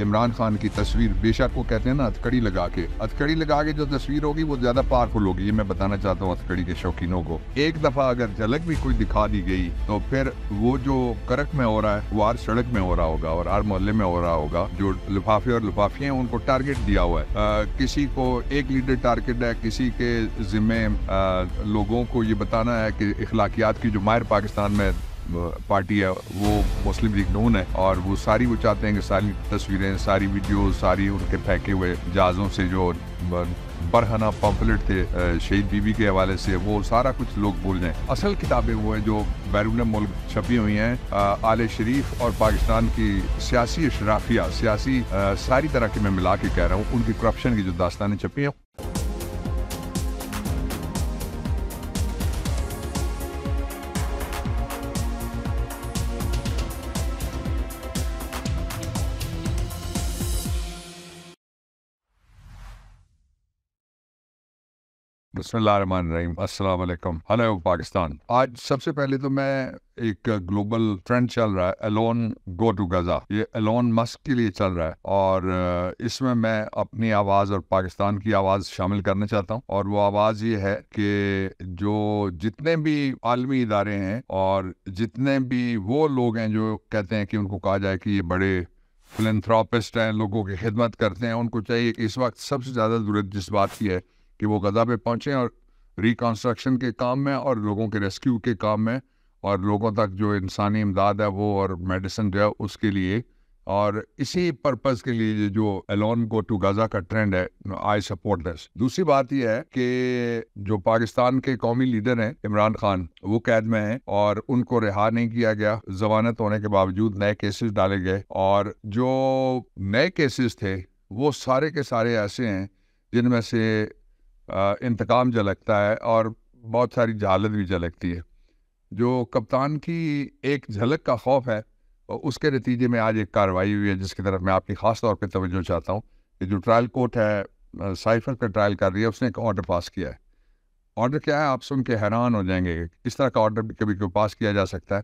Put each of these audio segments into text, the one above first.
इमरान खान की तस्वीर बेशक वो कहते हैं ना अथकड़ी लगा के अथकड़ी लगा के जो तस्वीर होगी वो ज्यादा पावरफुल होगी ये मैं बताना चाहता हूँ अथकड़ी के शौकीनों को एक दफा अगर झलक भी कोई दिखा दी गई तो फिर वो जो करक में हो रहा है वो हर सड़क में हो रहा होगा और हर मोहल्ले में हो रहा होगा जो लिफाफे और लिफाफे हैं उनको टारगेट दिया हुआ है आ, किसी को एक लीडर टारगेट है किसी के जिम्मे लोगों को ये बताना है कि इखलाकियात की जो माहिर पाकिस्तान में पार्टी है वो मुस्लिम लीग नून है और वो सारी वो चाहते हैं कि सारी तस्वीरें सारी वीडियो सारी उनके फेंके हुए जहाज़ों से जो बरहना पम्पलेट थे शहीद बीबी के हवाले से वो सारा कुछ लोग भूल हैं असल किताबें वो हैं जो बैरून मुल्क छपी हुई हैं आल शरीफ और पाकिस्तान की सियासी अशराफिया सियासी आ, सारी तरह की मैं मिला के कह रहा हूँ उनकी करप्शन की जो दास्तानें छपी हैं बसमीम हेलो पाकिस्तान आज सबसे पहले तो मैं एक ग्लोबल ट्रेंड चल रहा है अलोन गो टू गजा ये अलोन मस्क के लिए चल रहा है और इसमें मैं अपनी आवाज और पाकिस्तान की आवाज शामिल करना चाहता हूँ और वो आवाज ये है कि जो जितने भी आलमी इदारे हैं और जितने भी वो लोग हैं जो कहते हैं कि उनको कहा जाए कि ये बड़े फिलंथ्रापिस्ट हैं लोगों की खिदमत करते हैं उनको चाहिए कि इस वक्त सबसे ज़्यादा जरूरत जिस बात की है कि वो गजा पे पहुँचें और रिकन्स्ट्रक्शन के काम में और लोगों के रेस्क्यू के काम में और लोगों तक जो इंसानी इमदाद है वो और मेडिसिन जो है उसके लिए और इसी पर्पज़ के लिए जो एलोन गो टू गज़ा का ट्रेंड है आई सपोर्ट दिस दूसरी बात यह है कि जो पाकिस्तान के कौमी लीडर हैं इमरान खान वो कैद में हैं और उनको रिहा नहीं किया गया जमानत होने के बावजूद नए केसेस डाले गए और जो नए केसेस थे वो सारे के सारे ऐसे हैं जिनमें से इंतकाम झलकता है और बहुत सारी जालत भी झलकती है जो कप्तान की एक झलक का खौफ है उसके नतीजे में आज एक कार्रवाई हुई है जिसकी तरफ मैं आपकी खास तौर पर तवज्जो चाहता हूँ कि जो ट्रायल कोर्ट है साइफर का ट्रायल कर रही है उसने एक ऑर्डर पास किया है ऑर्डर क्या है आप सुन के हैरान हो जाएंगे किस तरह का ऑर्डर कभी कभी पास किया जा सकता है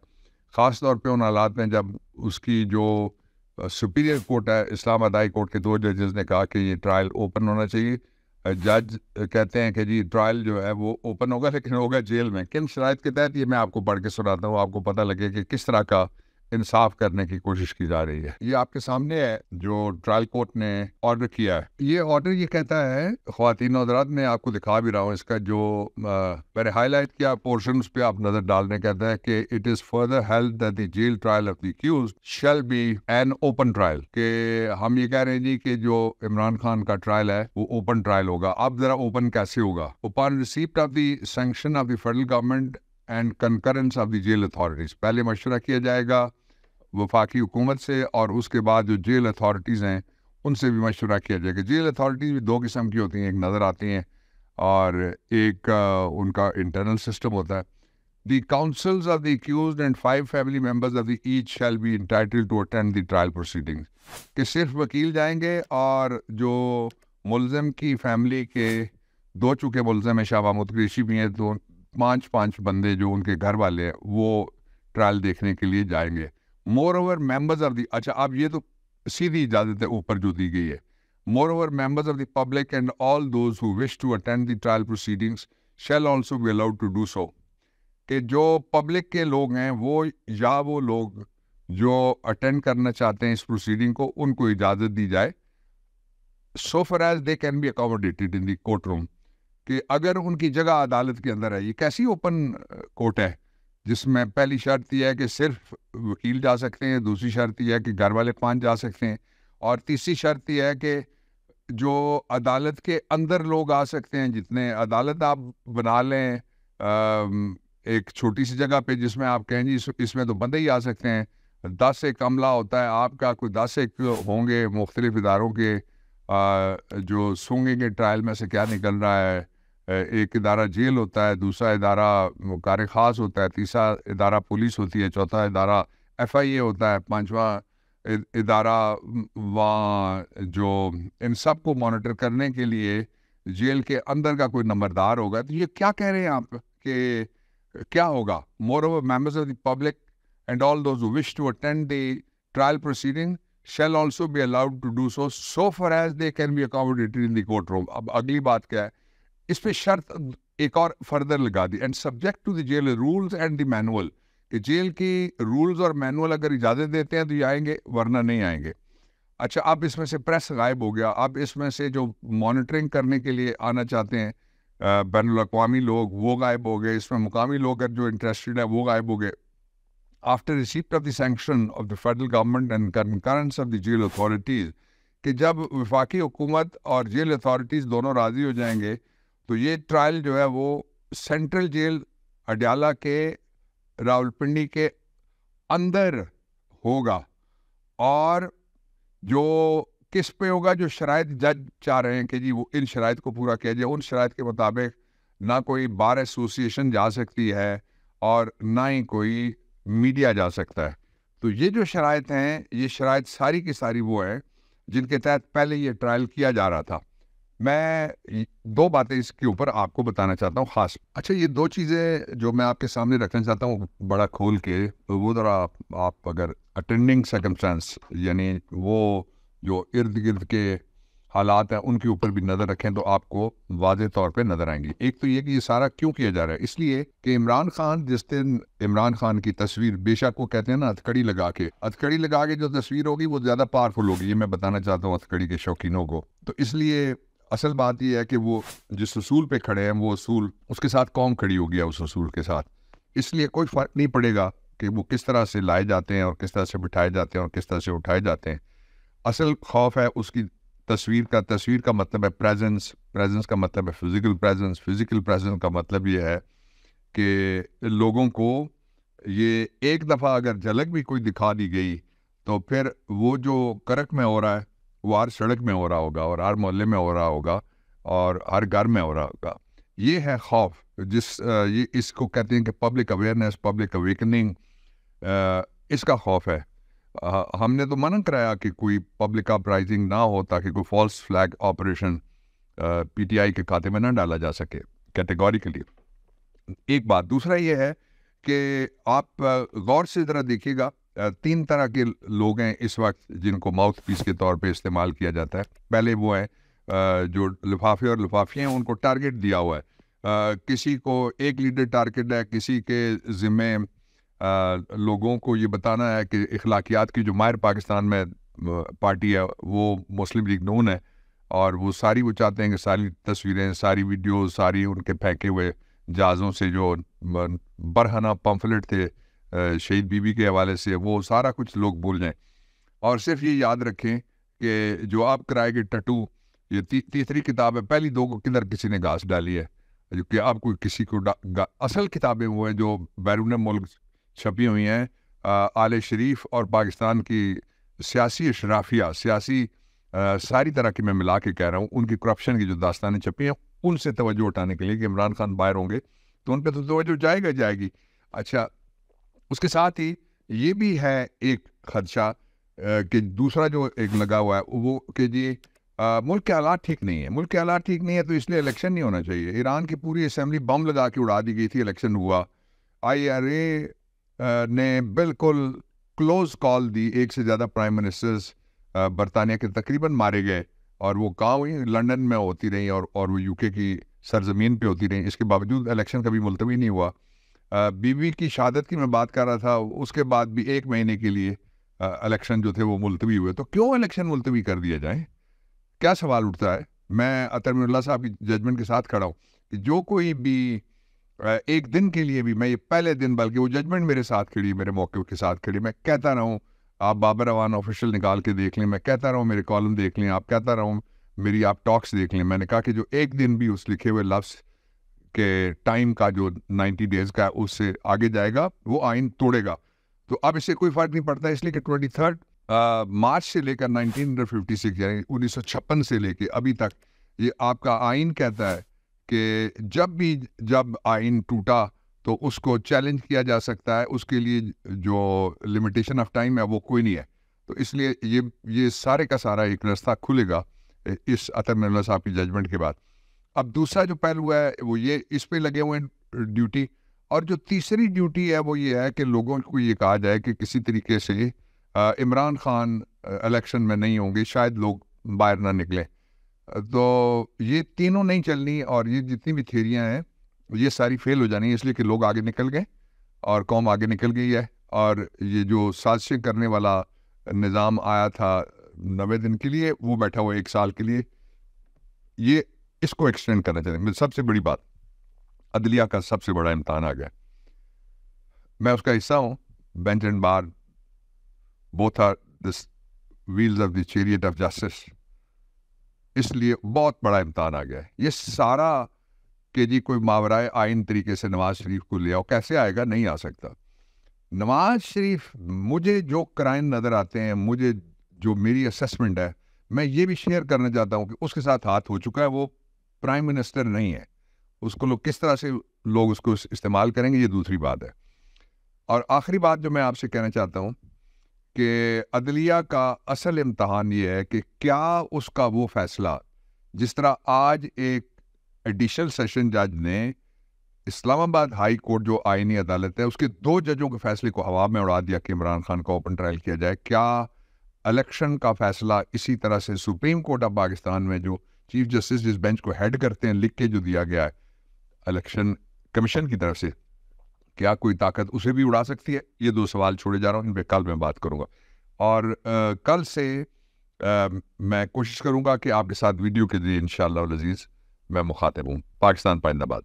ख़ास तौर पर उन हालात में जब उसकी जो सुपीरियर कोर्ट है इस्लाम अदाई कोर्ट के दो जजेस ने कहा कि ये ट्रायल ओपन होना चाहिए जज कहते हैं कि जी ट्रायल जो है वो ओपन होगा लेकिन होगा जेल में किन शरात के तहत ये मैं आपको पढ़ के सुनाता हूँ आपको पता लगे कि किस तरह का इंसाफ करने की कोशिश की जा रही है ये आपके सामने है जो ट्रायल कोर्ट ने ऑर्डर किया है ये ऑर्डर ये कहता है खातिन हजरात मैं आपको दिखा भी रहा हूँ इसका जो मैंने हाईलाइट किया पोर्शन उस पर आप नजर डालने कहता है कि it is further held that the jail trial of this shall be an open trial के हम ये कह रहे हैं जी कि जो इमरान खान का ट्रायल है वो ओपन ट्रायल होगा अब जरा ओपन कैसे होगा open receipt of sanction of the federal government and concurrence of the jail authorities पहले मशवरा किया जाएगा वफाकी हुकूमत से और उसके बाद जो जेल अथॉरिटीज़ हैं उनसे भी मशवरा किया जाएगा जेल अथॉरिटीज़ भी दो किस्म की होती हैं एक नज़र आती हैं और एक उनका इंटरनल सिस्टम होता है the counsels of the accused and five family members of the each shall be entitled to attend the trial proceeding कि सिर्फ वकील जाएंगे और जो मुलज़म की फैमिली के दो चुके मुलम है शाह महमूद कृषि भी हैं तो पांच पांच बंदे जो उनके घर वाले हैं वो ट्रायल देखने के लिए जाएंगे moreover members of the अच्छा अब ये तो सीधी इजाज़त है ऊपर जो दी गई है moreover members of the public and all those who wish to attend the trial proceedings shall also be allowed to do so कि जो पब्लिक के लोग हैं वो या वो लोग जो अटेंड करना चाहते हैं इस प्रोसीडिंग को उनको इजाज़त दी जाए so far as they can be accommodated in the court room कि अगर उनकी जगह अदालत के अंदर है ये कैसी ओपन कोर्ट है जिसमें पहली शर्त यह है कि सिर्फ वकील जा सकते हैं दूसरी शर्त यह है कि घर वाले पाँच जा सकते हैं और तीसरी शर्त यह है कि जो अदालत के अंदर लोग आ सकते हैं जितने अदालत आप बना लें एक छोटी सी जगह पे जिसमें आप कहें जी इसमें तो बंदे ही आ सकते हैं दस एक अमला होता है आपका कोई दस एक होंगे मुख्तलिफ इदारों के आ, जो सूंघेंगे ट्रायल में से क्या निकल रहा है एक इदारा जेल होता है दूसरा इदारा कार्य ख़ास होता है तीसरा इदारा पुलिस होती है चौथा इदारा एफ आई ए होता है पांचवा इदारा व जो इन सब को मॉनिटर करने के लिए जेल के अंदर का कोई नंबरदार होगा तो ये क्या कह रहे हैं आप कि क्या होगा moreover members of the public and all those wish to attend the trial proceeding shall also be allowed to do so so far as they can be accommodated in the court room अब अगली बात क्या है इस पर शर्त एक और फर्दर लगा दी and subject to the jail rules and the manual कि जेल की रूल्स और मैनुअल अगर इजाज़त देते हैं तो ये आएंगे वरना नहीं आएंगे अच्छा अब इसमें से प्रेस गायब हो गया अब इसमें से जो मॉनिटरिंग करने के लिए आना चाहते हैं बैन अवी लोग वो गायब हो गए इसमें मुकामी लोग जो इंटरेस्टेड है वो गायब हो गए after receipt of the sanction of the federal government and concurrence of the jail authorities कि जब वफाकी हुकूमत और जेल अथॉरिटीज़ दोनों राज़ी हो जाएंगे तो ये ट्रायल जो है वो सेंट्रल जेल अडयाला के रावलपिंडी के अंदर होगा और जो किस पे होगा जो शरात जज चाह रहे हैं कि जी वो इन शराय को पूरा किया जाए उन शराय के मुताबिक ना कोई बार एसोसिएशन जा सकती है और ना ही कोई मीडिया जा सकता है तो ये जो शराय हैं ये शरात सारी की सारी वो हैं जिनके तहत पहले ये ट्रायल किया जा रहा था मैं दो बातें इसके ऊपर आपको बताना चाहता हूँ खास अच्छा ये दो चीज़ें जो मैं आपके सामने रखना चाहता हूँ बड़ा खोल के तो वो ज़रा आप, अगर अटेंडिंग सर्कमस्टांस यानी वो जो इर्द गिर्द के हालात हैं उनके ऊपर भी नज़र रखें तो आपको वाज तौर पे नज़र आएंगी एक तो ये कि ये सारा क्यों किया जा रहा है इसलिए कि इमरान खान जिस दिन इमरान खान की तस्वीर बेशक वो कहते हैं ना हथकड़ी लगा के हथकड़ी लगा के जो तस्वीर होगी वो ज़्यादा पावरफुल होगी ये मैं बताना चाहता हूँ हथकड़ी के शौकीनों को तो इसलिए असल बात यह है कि वो जिस असूल पे खड़े हैं वो असूल उसके साथ कौम खड़ी हो गया उस असूल के साथ इसलिए कोई फ़र्क नहीं पड़ेगा कि वो किस तरह से लाए जाते हैं और किस तरह से बिठाए जाते हैं और किस तरह से उठाए जाते हैं असल खौफ है उसकी तस्वीर का तस्वीर का मतलब है प्रेजेंस प्रेजेंस का मतलब है फिज़िकल प्रेजेंस फिज़िकल प्रेजेंस का मतलब ये है कि लोगों को ये एक दफ़ा अगर झलक भी कोई दिखा दी गई तो फिर वो जो करक में हो रहा है वार सड़क में हो रहा होगा और हर मोहल्ले में हो रहा होगा और हर घर में हो रहा होगा ये है खौफ जिस ये इसको कहते हैं कि पब्लिक अवेयरनेस पब्लिक अवेकनिंग इसका खौफ है हमने तो मना कराया कि कोई पब्लिक अपराइजिंग ना हो ताकि कोई फॉल्स फ्लैग ऑपरेशन पीटीआई के खाते में ना डाला जा सके कैटेगोरिकली एक बात दूसरा ये है कि आप गौर से ज़रा देखिएगा तीन तरह के लोग हैं इस वक्त जिनको माउथ पीस के तौर पे इस्तेमाल किया जाता है पहले वो है जो लिफाफे और लिफाफे हैं उनको टारगेट दिया हुआ है किसी को एक लीडर टारगेट है किसी के ज़िम्मे लोगों को ये बताना है कि अखलाकियात की जो मायर पाकिस्तान में पार्टी है वो मुस्लिम लीग नून है और वो सारी वो चाहते हैं कि सारी तस्वीरें सारी वीडियो सारी उनके फेंके हुए जहाज़ों से जो बरहना पम्फलेट थे शहीद बीबी के हवाले से वो सारा कुछ लोग भूल जाएं और सिर्फ ये याद रखें कि जो आप कराए गए टटू ये ती, तीसरी किताब है पहली दो को किधर किसी ने घास डाली है जो कि आपको किसी को असल किताबें वो हैं जो बैरून मुल्क छपी हुई हैं आल शरीफ और पाकिस्तान की सियासी शराफिया सियासी सारी तरह की मैं मिला के कह रहा हूँ उनकी करप्शन की जो दास्तानें छपी हैं उनसे तोज्जो उठाने के लिए कि इमरान खान बाहर होंगे तो उन पर तो तोज्जो जाएगा जाएगी अच्छा उसके साथ ही ये भी है एक खदशा कि दूसरा जो एक लगा हुआ है वो कि जी आ, मुल्क के हालात ठीक नहीं है मुल्क के हालात ठीक नहीं है तो इसलिए इलेक्शन नहीं होना चाहिए ईरान की पूरी असम्बली बम लगा के उड़ा दी गई थी इलेक्शन हुआ आईआरए ने बिल्कुल क्लोज कॉल दी एक से ज़्यादा प्राइम मिनिस्टर्स बरतानिया के तकरीबन मारे गए और वो गाँव ही लंदन में होती रही और और वो यूके की सरजमीन पे होती रही इसके बावजूद इलेक्शन कभी मुलतवी नहीं हुआ बीवी की शहादत की मैं बात कर रहा था उसके बाद भी एक महीने के लिए इलेक्शन जो थे वो मुलतवी हुए तो क्यों इलेक्शन मुलतवी कर दिया जाए क्या सवाल उठता है मैं अतरमिल्ला साहब की जजमेंट के साथ खड़ा हूँ कि जो कोई भी एक दिन के लिए भी मैं ये पहले दिन बल्कि वो जजमेंट मेरे साथ खड़ी मेरे मौके के साथ खड़ी मैं कहता रहा हूँ आप बाबर अवान ऑफिशियल निकाल के देख लें मैं कहता रहा हूँ मेरे कॉलम देख लें आप कहता रहा हूँ मेरी आप टॉक्स देख लें मैंने कहा कि जो एक दिन भी उस लिखे हुए लफ्स के टाइम का जो 90 डेज का उससे आगे जाएगा वो आइन तोड़ेगा तो अब इससे कोई फर्क नहीं पड़ता इसलिए कि ट्वेंटी थर्ड मार्च से लेकर नाइनटीन यानी उन्नीस से लेकर अभी तक ये आपका आइन कहता है कि जब भी जब आइन टूटा तो उसको चैलेंज किया जा सकता है उसके लिए जो लिमिटेशन ऑफ टाइम है वो कोई नहीं है तो इसलिए ये ये सारे का सारा एक रास्ता खुलेगा इस अतर साहब की जजमेंट के बाद अब दूसरा जो पहलू है वो ये इस पे लगे हुए ड्यूटी और जो तीसरी ड्यूटी है वो ये है कि लोगों को ये कहा जाए कि किसी तरीके से इमरान खान इलेक्शन में नहीं होंगे शायद लोग बाहर ना निकले तो ये तीनों नहीं चलनी और ये जितनी भी थेरियाँ हैं ये सारी फेल हो जानी है इसलिए कि लोग आगे निकल गए और कौम आगे निकल गई है और ये जो साजिशें करने वाला निज़ाम आया था नवे दिन के लिए वो बैठा हुआ एक साल के लिए ये इसको एक्सटेंड करना चाहते हैं सबसे बड़ी बात अदलिया का सबसे बड़ा इम्तहान आ गया मैं उसका हिस्सा हूँ bench and bar both are this wheels of the chariot of justice इसलिए बहुत बड़ा इम्तहान आ गया ये सारा के जी कोई मावरा आइन तरीके से नवाज शरीफ को ले आओ कैसे आएगा नहीं आ सकता नवाज शरीफ मुझे जो क्राइम नज़र आते हैं मुझे जो मेरी असेसमेंट है मैं ये भी शेयर करना चाहता हूँ कि उसके साथ हाथ हो चुका है वो प्राइम मिनिस्टर नहीं है उसको लोग किस तरह से लोग उसको इस्तेमाल करेंगे ये दूसरी बात है और आखिरी बात जो मैं आपसे कहना चाहता हूँ कि अदलिया का असल इम्तहान ये है कि क्या उसका वो फैसला जिस तरह आज एक एडिशनल सेशन जज ने इस्लामाबाद हाई कोर्ट जो आइनी अदालत है उसके दो जजों के फैसले को हवा में उड़ा दिया कि इमरान खान का ओपन ट्रायल किया जाए क्या इलेक्शन का फैसला इसी तरह से सुप्रीम कोर्ट ऑफ पाकिस्तान में जो चीफ जस्टिस जिस बेंच को हेड करते हैं लिख के जो दिया गया है इलेक्शन कमीशन की तरफ से क्या कोई ताकत उसे भी उड़ा सकती है ये दो सवाल छोड़े जा रहा हूँ इन पर कल मैं बात करूँगा और आ, कल से आ, मैं कोशिश करूँगा कि आपके साथ वीडियो के जरिए इन शजीज़ मैं मुखातिब हूँ पाकिस्तान पाइंदाबाद